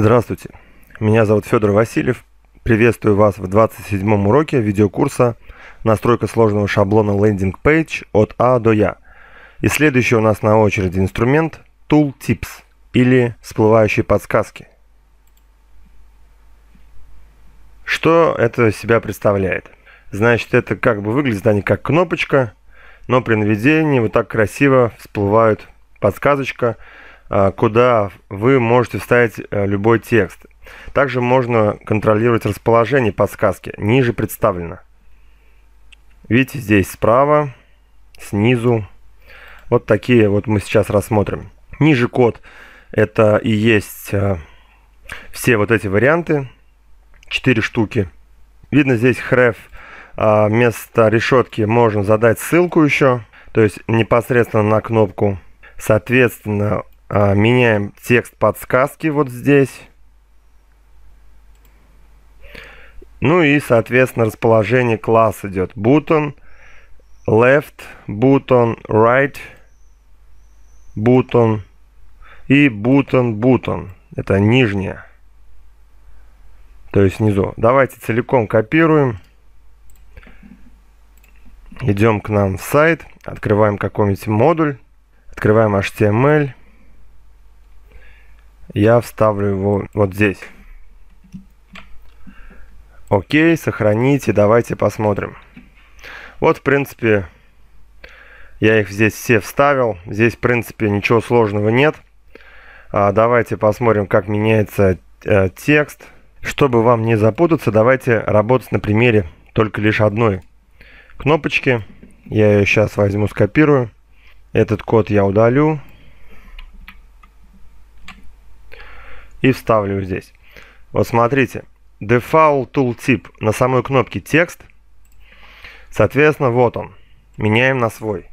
Здравствуйте, меня зовут Федор Васильев. Приветствую вас в 27-м уроке видеокурса «Настройка сложного шаблона Landing Page от А до Я». И следующий у нас на очереди инструмент Tool Tips или всплывающие подсказки. Что это себя представляет? Значит, это как бы выглядит они а как кнопочка, но при наведении вот так красиво всплывают подсказочка – а, куда вы можете вставить э, любой текст. Также можно контролировать расположение подсказки. Ниже представлено. Видите, здесь справа, снизу. Вот такие вот мы сейчас рассмотрим. Ниже код это и есть э, все вот эти варианты. четыре штуки. Видно здесь href. А, вместо решетки можно задать ссылку еще. То есть непосредственно на кнопку. Соответственно, а, меняем текст подсказки вот здесь. Ну и, соответственно, расположение класс идет. Button, left, button, right, button и button, button. Это нижняя. То есть внизу. Давайте целиком копируем. Идем к нам в сайт. Открываем какой-нибудь модуль. Открываем HTML. Я вставлю его вот здесь. Окей, сохраните. давайте посмотрим. Вот, в принципе, я их здесь все вставил. Здесь, в принципе, ничего сложного нет. А, давайте посмотрим, как меняется э, текст. Чтобы вам не запутаться, давайте работать на примере только лишь одной кнопочки. Я ее сейчас возьму, скопирую. Этот код я удалю. и вставлю здесь. Вот смотрите, Default Tooltip на самой кнопке текст. Соответственно, вот он. Меняем на свой.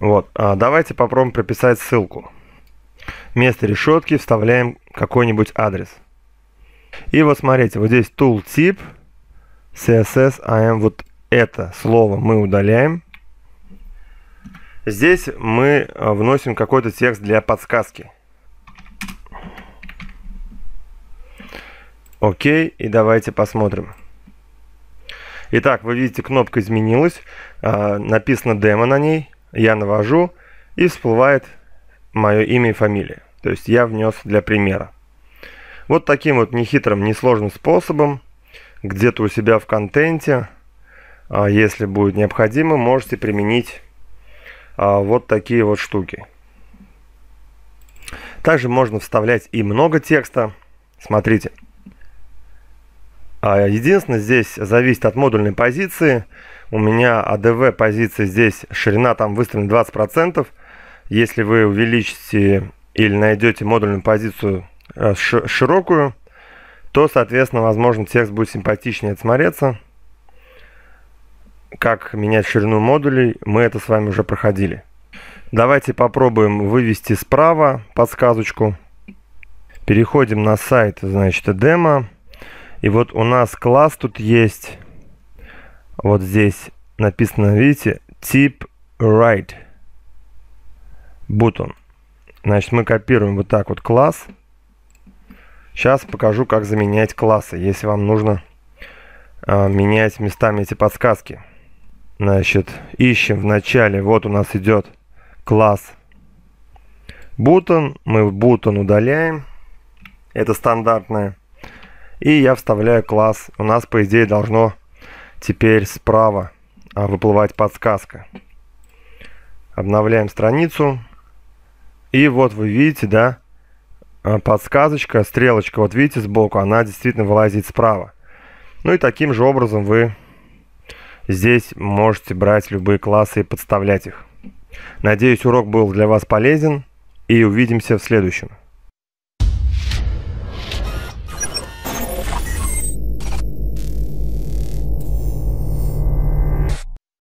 Вот, а давайте попробуем прописать ссылку. Вместо решетки вставляем какой-нибудь адрес. И вот смотрите, вот здесь Tooltip, CSS, AM, вот это слово мы удаляем. Здесь мы э, вносим какой-то текст для подсказки. Окей, и давайте посмотрим. Итак, вы видите, кнопка изменилась. А, написано демо на ней. Я навожу, и всплывает мое имя и фамилия. То есть я внес для примера. Вот таким вот нехитрым, несложным способом, где-то у себя в контенте, а, если будет необходимо, можете применить а, вот такие вот штуки. Также можно вставлять и много текста. Смотрите. А, единственное, здесь зависит от модульной позиции. У меня ADV а позиции здесь ширина там выставлена 20%. Если вы увеличите или найдете модульную позицию э, широкую, то, соответственно, возможно, текст будет симпатичнее смотреться как менять ширину модулей, мы это с вами уже проходили. Давайте попробуем вывести справа подсказочку. Переходим на сайт, значит, демо. И вот у нас класс тут есть. Вот здесь написано, видите, тип right button. Значит, мы копируем вот так вот класс. Сейчас покажу, как заменять классы, если вам нужно э, менять местами эти подсказки. Значит, ищем в начале. Вот у нас идет класс Button. Мы Button удаляем. Это стандартное. И я вставляю класс. У нас, по идее, должно теперь справа а, выплывать подсказка. Обновляем страницу. И вот вы видите, да, а, подсказочка, стрелочка, вот видите сбоку, она действительно вылазит справа. Ну и таким же образом вы Здесь можете брать любые классы и подставлять их. Надеюсь, урок был для вас полезен, и увидимся в следующем.